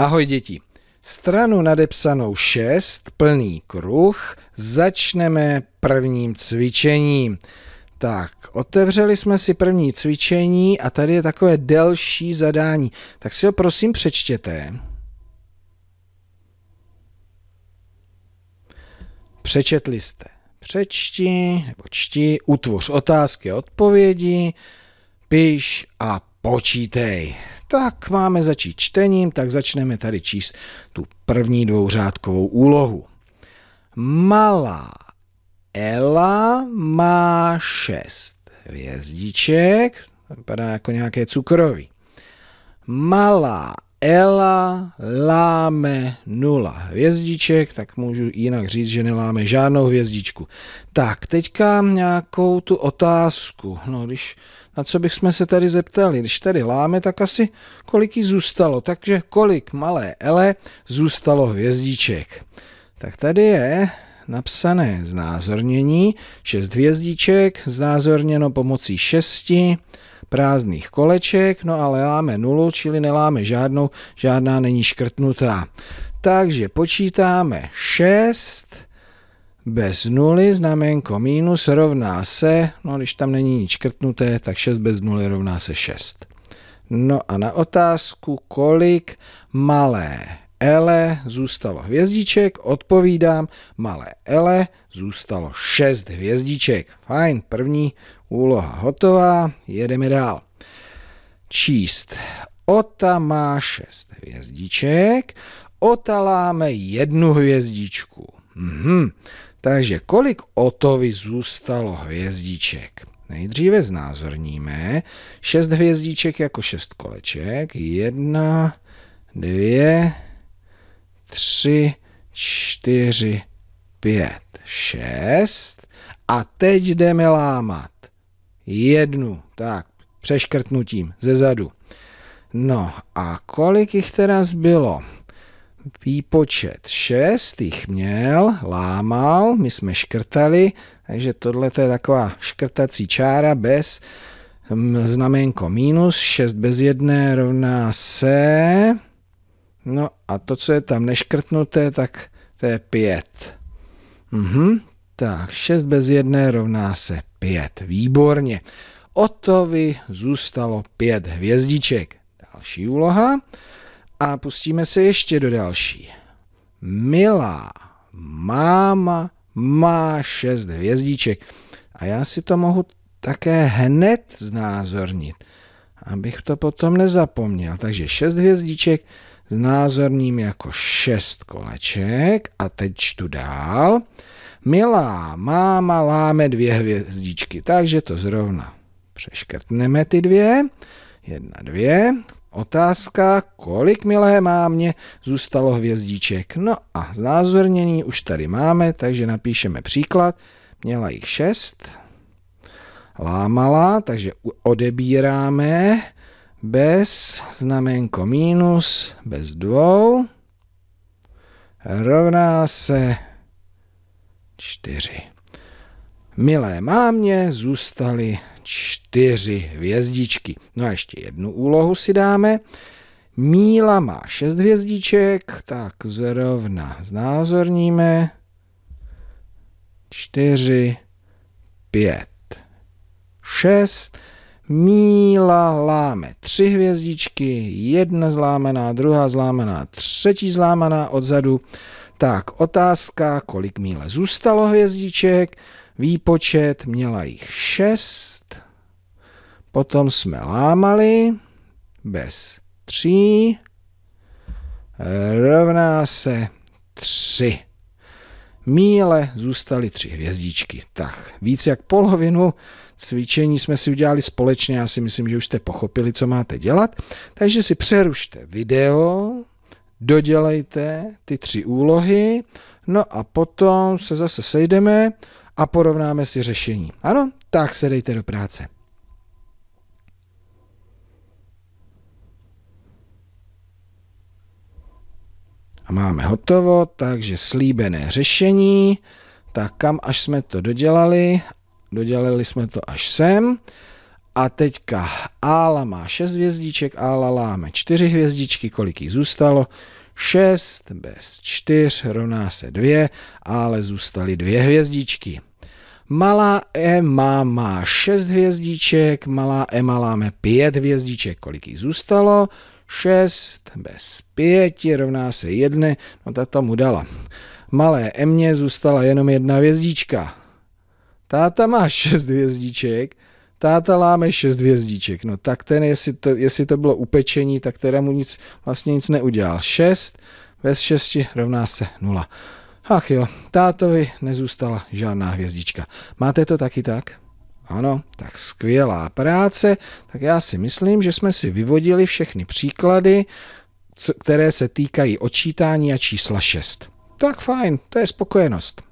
Ahoj děti. Stranu nadepsanou 6, plný kruh, začneme prvním cvičením. Tak, otevřeli jsme si první cvičení a tady je takové delší zadání. Tak si ho prosím přečtěte. Přečetli jste. Přečti nebo čti, utvoř otázky a odpovědi, piš a Počítej. Tak máme začít čtením, tak začneme tady číst tu první dvouřádkovou úlohu. Malá Ela má šest hvězdiček, vypadá jako nějaké cukroví. Malá Ela láme nula hvězdiček, tak můžu jinak říct, že neláme žádnou hvězdičku. Tak, teďka nějakou tu otázku. No, když na co bychom se tady zeptali? Když tady láme, tak asi kolik jí zůstalo. Takže kolik malé ele zůstalo hvězdiček. Tak tady je napsané znázornění. šest hvězdiček znázorněno pomocí šesti prázdných koleček, no ale láme nulu, čili neláme žádnou, žádná není škrtnutá. Takže počítáme 6 bez nuly, znamenko minus rovná se, no když tam není nic škrtnuté, tak 6 bez nuly rovná se 6. No a na otázku, kolik malé Ele zůstalo hvězdiček, odpovídám, malé Ele zůstalo 6 hvězdiček. Fajn, první úloha hotová, jedeme dál. Číst. Ota má 6 hvězdiček, otaláme jednu hvězdičku. Mhm. Takže kolik Otovi zůstalo hvězdiček? Nejdříve znázorníme 6 hvězdiček jako 6 koleček. 1, 2, tři, čtyři, pět, šest. A teď jdeme lámat. Jednu, tak, přeškrtnutím ze zadu. No a kolik jich teda zbylo? Výpočet 6 jich měl, lámal, my jsme škrtali, takže tohle je taková škrtací čára bez mm, znamenko minus, 6 bez 1 rovná se No a to, co je tam neškrtnuté, tak to je 5. Mhm, tak 6 bez 1 rovná se 5. Výborně. Otovi zůstalo 5 hvězdiček. Další úloha. A pustíme se ještě do další. Milá máma má 6 hvězdiček. A já si to mohu také hned znázornit, abych to potom nezapomněl. Takže 6 hvězdiček znázorním jako šest koleček a teď čtu dál. Milá máma láme dvě hvězdičky, takže to zrovna přeškrtneme ty dvě. Jedna, dvě. Otázka, kolik milé mámě zůstalo hvězdiček. No a znázornění už tady máme, takže napíšeme příklad. Měla jich šest. Lámala, takže odebíráme bez znamenko minus, bez dvou, rovná se čtyři. Milé mámě zůstaly čtyři hvězdičky. No a ještě jednu úlohu si dáme. Míla má šest hvězdiček, tak zrovna znázorníme. Čtyři, pět, šest míla láme tři hvězdičky, jedna zlámená, druhá zlámená, třetí zlámená odzadu. Tak otázka, kolik míle zůstalo hvězdiček, výpočet, měla jich šest, potom jsme lámali bez tří, rovná se tři míle zůstaly tři hvězdičky. Tak, víc jak polovinu cvičení jsme si udělali společně, já si myslím, že už jste pochopili, co máte dělat, takže si přerušte video, dodělejte ty tři úlohy, no a potom se zase sejdeme a porovnáme si řešení. Ano, tak se dejte do práce. A máme hotovo, takže slíbené řešení. Tak kam až jsme to dodělali? Dodělali jsme to až sem. A teďka Ála má 6 hvězdiček, Ála láme 4 hvězdičky, kolik jí zůstalo? 6 bez 4 rovná se 2, ale zůstaly 2 hvězdičky. Malá Ema má 6 hvězdiček, malá Ema láme 5 hvězdiček, kolik jí zůstalo? 6 bez 5 rovná se 1, no ta tomu dala. Malé Emě zůstala jenom jedna hvězdička. Táta má 6 hvězdiček, táta láme 6 hvězdiček. No tak ten, jestli to, jestli to bylo upečení, tak teda mu nic, vlastně nic neudělal. 6 bez 6 rovná se 0. Ach jo, tátovi nezůstala žádná hvězdička. Máte to taky tak? Ano, tak skvělá práce. Tak já si myslím, že jsme si vyvodili všechny příklady, které se týkají očítání a čísla 6. Tak fajn, to je spokojenost.